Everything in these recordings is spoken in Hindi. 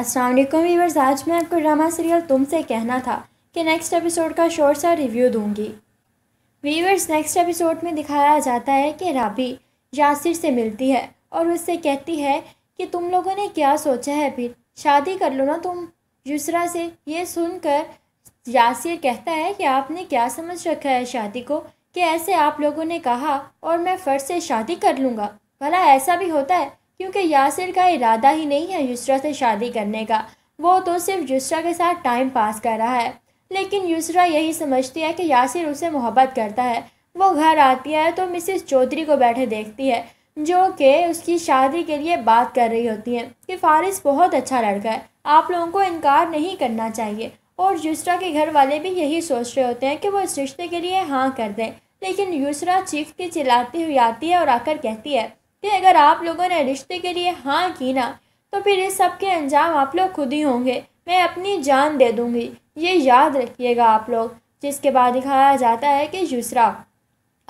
असलम वीवर्स आज मैं आपको ड्रामा सीरियल तुमसे कहना था कि नेक्स्ट एपिसोड का शोर सा रिव्यू दूंगी वीवर्स नेक्स्ट एपिसोड में दिखाया जाता है कि राबी यासिर से मिलती है और उससे कहती है कि तुम लोगों ने क्या सोचा है फिर शादी कर लो ना तुम यूसरा से ये सुनकर यासिर कहता है कि आपने क्या समझ रखा है शादी को कि ऐसे आप लोगों ने कहा और मैं फर्ज से शादी कर लूँगा भला ऐसा भी होता है क्योंकि यासिर का इरादा ही नहीं है यूसरा से शादी करने का वो तो सिर्फ यूसरा के साथ टाइम पास कर रहा है लेकिन यूसरा यही समझती है कि यासिर उसे मोहब्बत करता है वो घर आती है तो मिसिस चौधरी को बैठे देखती है जो कि उसकी शादी के लिए बात कर रही होती हैं कि फारिस बहुत अच्छा लड़का है आप लोगों को इनकार नहीं करना चाहिए और युसरा के घर वाले भी यही सोच रहे होते हैं कि वो इस रिश्ते के लिए हाँ कर दें लेकिन यूसरा चीखती चिल्लाती हुई आती है और आकर कहती है कि अगर आप लोगों ने रिश्ते के लिए हाँ की ना तो फिर इस सब के अंजाम आप लोग खुद ही होंगे मैं अपनी जान दे दूँगी ये याद रखिएगा आप लोग जिसके बाद दिखाया जाता है कि यूसरा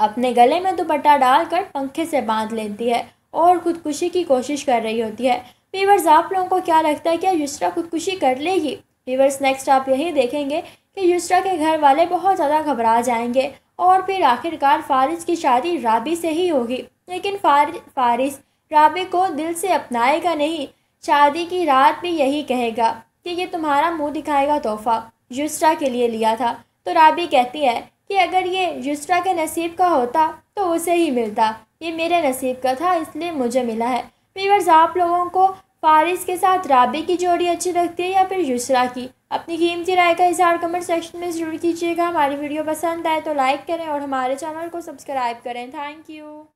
अपने गले में दुपट्टा डालकर पंखे से बांध लेती है और खुदकुशी की कोशिश कर रही होती है वीवर्स आप लोगों को क्या लगता है क्या यूसरा खुदकुशी कर लेगी वीवर्स नेक्स्ट आप यही देखेंगे कि यूसरा के घर वाले बहुत ज़्यादा घबरा जाएंगे और फिर आखिरकार फारिज की शादी राबी से ही होगी लेकिन फार, फारिस राबे को दिल से अपनाएगा नहीं शादी की रात भी यही कहेगा कि ये तुम्हारा मुंह दिखाएगा तोहफा युस्ट्रा के लिए लिया था तो राबी कहती है कि अगर ये युस्ट्रा के नसीब का होता तो उसे ही मिलता ये मेरे नसीब का था इसलिए मुझे मिला है फिर आप लोगों को फारिस के साथ राबी की जोड़ी अच्छी लगती है या फिर युसरा की अपनी कीमती राय का इजहार कमेंट सेक्शन में ज़रूर कीजिएगा हमारी वीडियो पसंद आए तो लाइक करें और हमारे चैनल को सब्सक्राइब करें थैंक यू